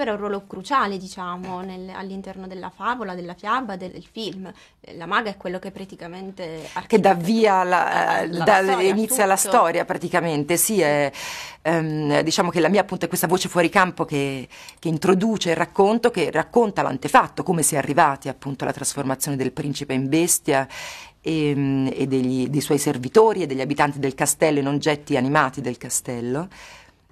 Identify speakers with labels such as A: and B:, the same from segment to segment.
A: avere un ruolo cruciale, diciamo, nel, all'interno della favola, della fiaba, del, film. La maga è quello che praticamente... Che dà via, la, la, da, la eh, storia, inizia tutto. la storia praticamente, sì, è, um, diciamo che la mia appunto è questa voce fuori campo che, che introduce il racconto, che racconta l'antefatto, come si è arrivati appunto alla trasformazione del principe in bestia e, ehm, e degli, dei suoi servitori e degli abitanti del castello in oggetti animati del castello.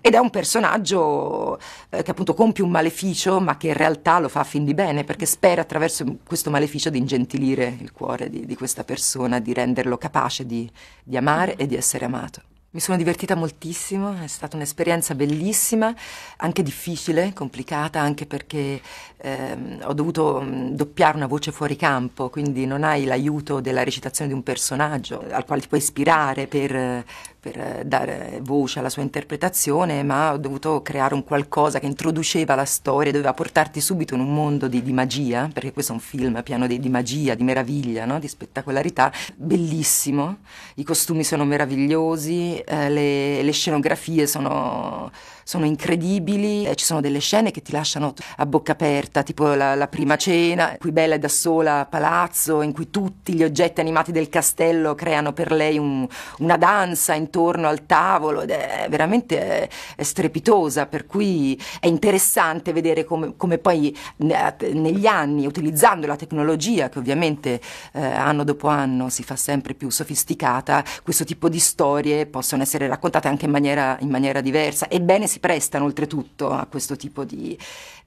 A: Ed è un personaggio eh, che appunto compie un maleficio, ma che in realtà lo fa a fin di bene, perché spera attraverso questo maleficio di ingentilire il cuore di, di questa persona, di renderlo capace di, di amare e di essere amato. Mi sono divertita moltissimo, è stata un'esperienza bellissima, anche difficile, complicata, anche perché ehm, ho dovuto mm, doppiare una voce fuori campo, quindi non hai l'aiuto della recitazione di un personaggio al quale ti puoi ispirare per, per dare voce alla sua interpretazione, ma ho dovuto creare un qualcosa che introduceva la storia, doveva portarti subito in un mondo di, di magia, perché questo è un film pieno di, di magia, di meraviglia, no? di spettacolarità, bellissimo, i costumi sono meravigliosi eh, le, le scenografie sono sono incredibili, eh, ci sono delle scene che ti lasciano a bocca aperta, tipo la, la prima cena, qui Bella è da sola a palazzo, in cui tutti gli oggetti animati del castello creano per lei un, una danza intorno al tavolo ed è veramente è, è strepitosa, per cui è interessante vedere come, come poi negli anni, utilizzando la tecnologia che ovviamente eh, anno dopo anno si fa sempre più sofisticata, questo tipo di storie possono essere raccontate anche in maniera, in maniera diversa. Ebbene, si si prestano oltretutto a questo tipo di,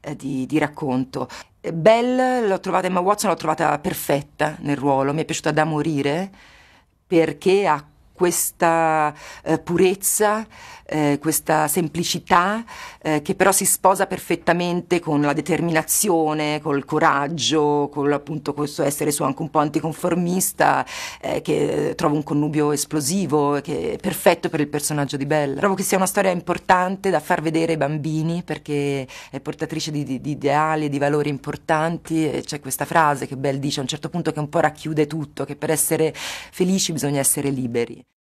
A: eh, di, di racconto. Bell, l'ho trovata, Emma Watson l'ho trovata perfetta nel ruolo, mi è piaciuta da morire perché ha questa eh, purezza, eh, questa semplicità eh, che però si sposa perfettamente con la determinazione, col coraggio, con appunto questo essere suo anche un po' anticonformista eh, che trovo un connubio esplosivo che è perfetto per il personaggio di Bella. Trovo che sia una storia importante da far vedere ai bambini perché è portatrice di, di, di ideali e di valori importanti e c'è questa frase che Bell dice a un certo punto che un po' racchiude tutto, che per essere felici bisogna essere liberi.